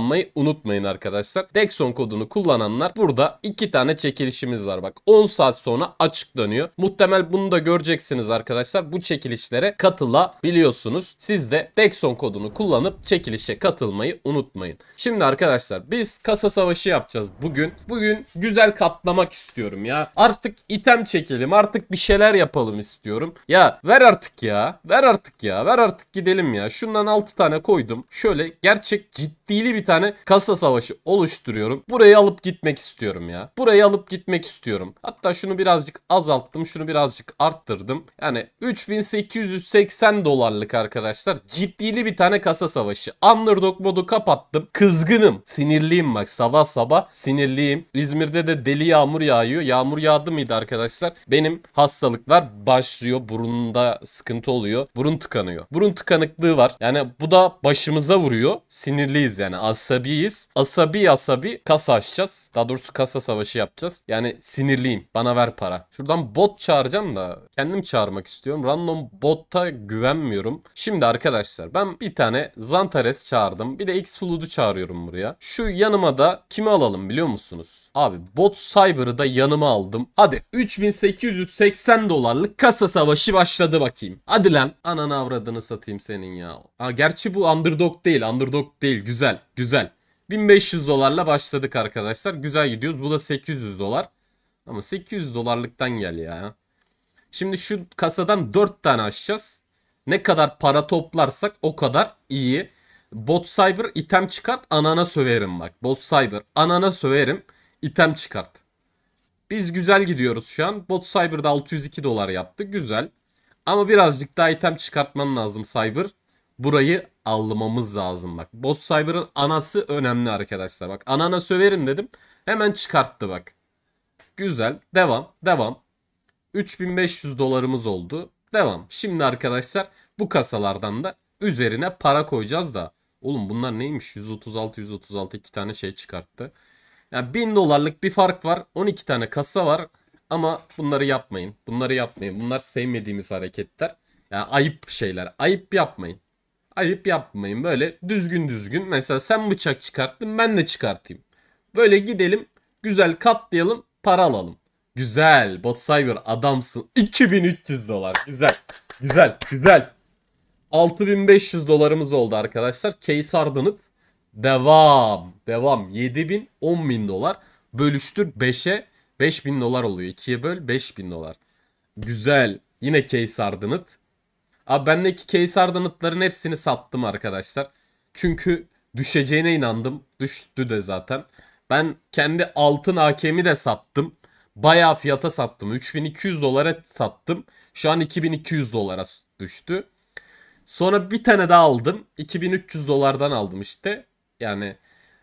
kullanmayı unutmayın arkadaşlar. Dexon kodunu kullananlar burada iki tane çekilişimiz var bak. 10 saat sonra açıklanıyor. Muhtemel bunu da göreceksiniz arkadaşlar. Bu çekilişlere katılabiliyorsunuz. Siz de Dexon kodunu kullanıp çekilişe katılmayı unutmayın. Şimdi arkadaşlar biz kasa savaşı yapacağız bugün. Bugün güzel katlamak istiyorum ya. Artık item çekelim. Artık bir şeyler yapalım istiyorum. Ya ver artık ya. Ver artık ya. Ver artık gidelim ya. Şundan 6 tane koydum. Şöyle gerçek ciddili bir tane kasa savaşı oluşturuyorum. Burayı alıp gitmek istiyorum ya. Burayı alıp gitmek istiyorum. Hatta şunu birazcık azalttım. Şunu birazcık arttırdım. Yani 3880 dolarlık arkadaşlar. Ciddili bir tane kasa savaşı. Underdog modu kapattım. Kızgınım. Sinirliyim bak. Sabah sabah sinirliyim. İzmir'de de deli yağmur yağıyor. Yağmur yağdı mıydı arkadaşlar? Benim hastalıklar başlıyor. Burunda sıkıntı oluyor. Burun tıkanıyor. Burun tıkanıklığı var. Yani bu da başımıza vuruyor. Sinirliyiz yani aslında asabiyiz. Asabi asabi kasa açacağız. Daha doğrusu kasa savaşı yapacağız. Yani sinirliyim. Bana ver para. Şuradan bot çağıracağım da kendim çağırmak istiyorum. Random botta güvenmiyorum. Şimdi arkadaşlar ben bir tane Zantares çağırdım. Bir de X-Flood'u çağırıyorum buraya. Şu yanıma da kimi alalım biliyor musunuz? Abi bot Cyber'ı da yanıma aldım. Hadi 3880 dolarlık kasa savaşı başladı bakayım. Hadi lan ananı avradını satayım senin ya. Ha, gerçi bu underdog değil. Underdog değil. Güzel. Güzel Güzel. 1500 dolarla başladık arkadaşlar. Güzel gidiyoruz. Bu da 800 dolar. Ama 800 dolarlıktan gel ya. Şimdi şu kasadan 4 tane açacağız. Ne kadar para toplarsak o kadar iyi. Bot Cyber item çıkart anana söverim bak. Bot Cyber anana söverim item çıkart. Biz güzel gidiyoruz şu an. Bot Cyber'da 602 dolar yaptı. Güzel. Ama birazcık daha item çıkartman lazım Cyber. Burayı almamız lazım bak. Bot Cyber'ın anası önemli arkadaşlar. Bak anana söverim dedim. Hemen çıkarttı bak. Güzel. Devam. Devam. 3500 dolarımız oldu. Devam. Şimdi arkadaşlar bu kasalardan da üzerine para koyacağız da. Oğlum bunlar neymiş? 136 136 iki tane şey çıkarttı. Yani 1000 dolarlık bir fark var. 12 tane kasa var. Ama bunları yapmayın. Bunları yapmayın. Bunlar sevmediğimiz hareketler. Yani ayıp şeyler. Ayıp yapmayın ayıp yapmayın. Böyle düzgün düzgün. Mesela sen bıçak çıkarttın ben de çıkartayım. Böyle gidelim güzel katlayalım para alalım. Güzel bot cyber adamsın. 2300 dolar güzel güzel güzel. 6500 dolarımız oldu arkadaşlar. Case Ardanıt devam devam 7000 10000 dolar bölüştür 5'e 5000 dolar oluyor. 2'ye böl 5000 dolar. Güzel. Yine case Ardanıt. Abi bendeki Kevser Danıtların hepsini sattım arkadaşlar. Çünkü düşeceğine inandım. Düştü de zaten. Ben kendi altın AK'mi de sattım. Bayağı fiyata sattım. 3200 dolara sattım. Şu an 2200 dolara düştü. Sonra bir tane daha aldım. 2300 dolardan aldım işte. Yani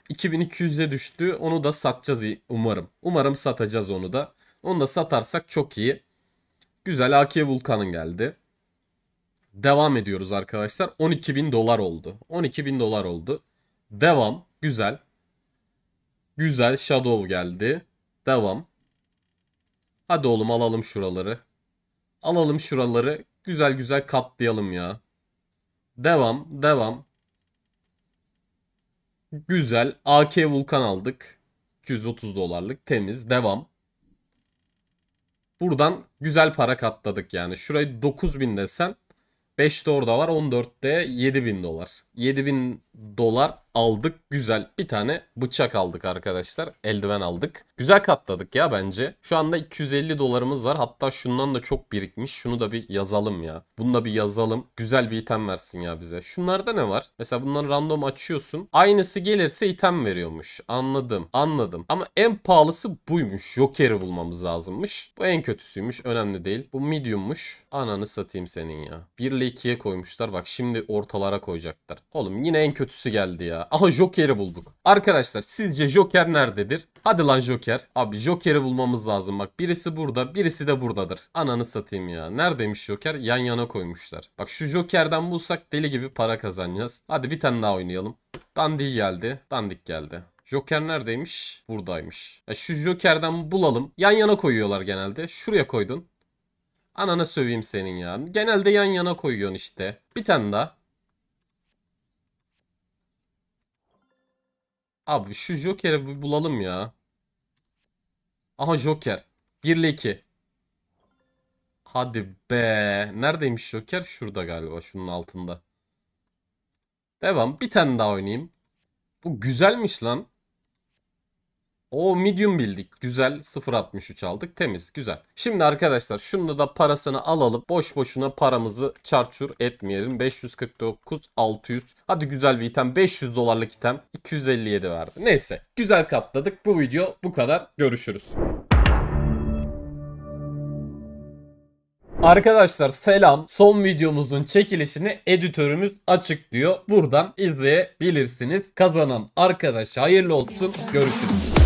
2200'e düştü. Onu da satacağız umarım. Umarım satacağız onu da. Onu da satarsak çok iyi. Güzel AK Vulkan'ın geldi. Devam ediyoruz arkadaşlar. 12 bin dolar oldu. 12 bin dolar oldu. Devam. Güzel. Güzel. Shadow geldi. Devam. Hadi oğlum alalım şuraları. Alalım şuraları. Güzel güzel katlayalım ya. Devam. Devam. Güzel. AK Vulkan aldık. 230 dolarlık. Temiz. Devam. Buradan güzel para katladık yani. Şurayı 9000 desen 5 de orada var. 14 de bin dolar. bin dolar aldık. Güzel bir tane bıçak aldık arkadaşlar. Eldiven aldık. Güzel katladık ya bence. Şu anda 250 dolarımız var. Hatta şundan da çok birikmiş. Şunu da bir yazalım ya. Bunu da bir yazalım. Güzel bir item versin ya bize. Şunlarda ne var? Mesela bunları random açıyorsun. Aynısı gelirse item veriyormuş. Anladım. Anladım. Ama en pahalısı buymuş. Joker'i bulmamız lazımmış. Bu en kötüsüymüş. Önemli değil. Bu mediummuş. Ananı satayım senin ya. 1 ile 2'ye koymuşlar. Bak şimdi ortalara koyacaklar. Oğlum yine en kötüsü geldi ya. Aha Joker'i bulduk. Arkadaşlar sizce Joker nerededir? Hadi lan Joker. Abi Joker'i bulmamız lazım. Bak birisi burada birisi de buradadır. Ananı satayım ya. Neredeymiş Joker? Yan yana koymuşlar. Bak şu Joker'den bulsak deli gibi para kazanacağız. Hadi bir tane daha oynayalım. Dandik geldi. Dandik geldi. Joker neredeymiş? Buradaymış. Ya e, şu Joker'den bulalım. Yan yana koyuyorlar genelde. Şuraya koydun. Anana söveyim senin ya. Genelde yan yana koyuyorsun işte. Bir tane daha. Abi şu Joker'i bulalım ya. Aha Joker. 1 ile 2. Hadi be. Neredeymiş Joker? Şurada galiba. Şunun altında. Devam. Bir tane daha oynayayım. Bu güzelmiş lan. O medium bildik. Güzel 0.63 aldık. Temiz güzel. Şimdi arkadaşlar şunu da parasını alalım. Boş boşuna paramızı çarçur etmeyelim. 549 600. Hadi güzel bir item. 500 dolarlık item. 257 verdi. Neyse. Güzel katladık. Bu video bu kadar. Görüşürüz. Arkadaşlar selam. Son videomuzun çekilişini editörümüz açıklıyor. Buradan izleyebilirsiniz. Kazanan arkadaş hayırlı olsun. Görüşürüz.